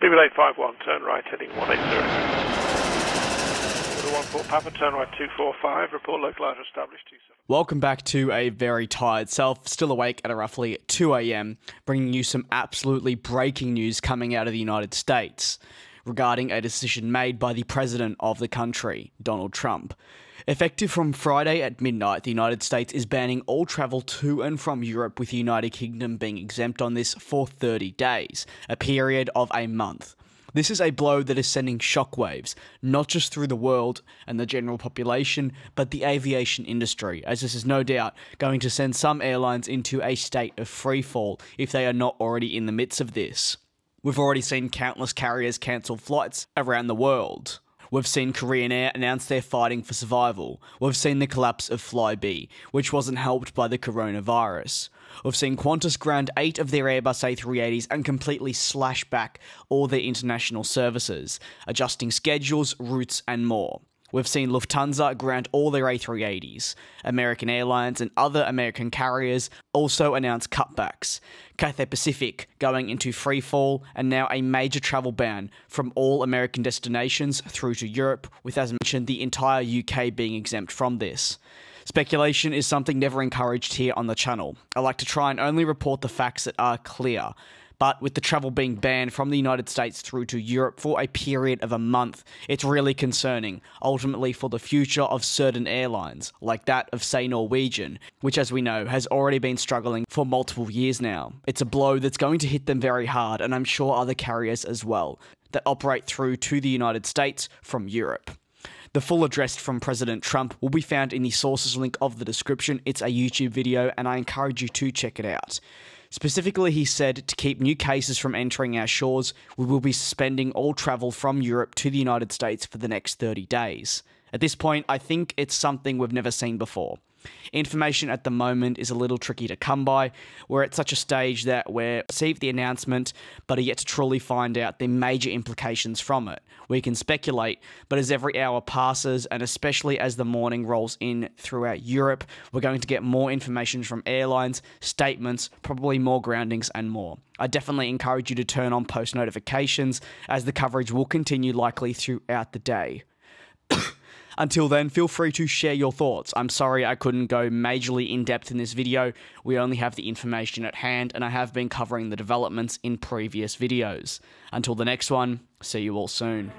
Bimble 851, turn right, heading 180. Order 14 Papa, turn right 245, report local localizer established Welcome back to a very tired self, still awake at a roughly 2 a.m., bringing you some absolutely breaking news coming out of the United States regarding a decision made by the president of the country, Donald Trump. Effective from Friday at midnight, the United States is banning all travel to and from Europe, with the United Kingdom being exempt on this for 30 days, a period of a month. This is a blow that is sending shockwaves, not just through the world and the general population, but the aviation industry, as this is no doubt going to send some airlines into a state of freefall if they are not already in the midst of this. We've already seen countless carriers cancel flights around the world. We've seen Korean Air announce they're fighting for survival. We've seen the collapse of Flybe, which wasn't helped by the coronavirus. We've seen Qantas ground eight of their Airbus A380s and completely slash back all their international services, adjusting schedules, routes, and more. We've seen Lufthansa ground all their A380s. American Airlines and other American carriers also announce cutbacks. Cathay Pacific going into free fall and now a major travel ban from all American destinations through to Europe, with, as mentioned, the entire UK being exempt from this. Speculation is something never encouraged here on the channel. I like to try and only report the facts that are clear. But with the travel being banned from the United States through to Europe for a period of a month, it's really concerning, ultimately for the future of certain airlines, like that of, say, Norwegian, which, as we know, has already been struggling for multiple years now. It's a blow that's going to hit them very hard, and I'm sure other carriers as well, that operate through to the United States from Europe. The full address from President Trump will be found in the sources link of the description. It's a YouTube video, and I encourage you to check it out. Specifically, he said to keep new cases from entering our shores, we will be suspending all travel from Europe to the United States for the next 30 days. At this point, I think it's something we've never seen before. Information at the moment is a little tricky to come by. We're at such a stage that we're received the announcement, but are yet to truly find out the major implications from it. We can speculate, but as every hour passes, and especially as the morning rolls in throughout Europe, we're going to get more information from airlines, statements, probably more groundings, and more. I definitely encourage you to turn on post notifications as the coverage will continue likely throughout the day. Until then, feel free to share your thoughts. I'm sorry I couldn't go majorly in depth in this video, we only have the information at hand, and I have been covering the developments in previous videos. Until the next one, see you all soon.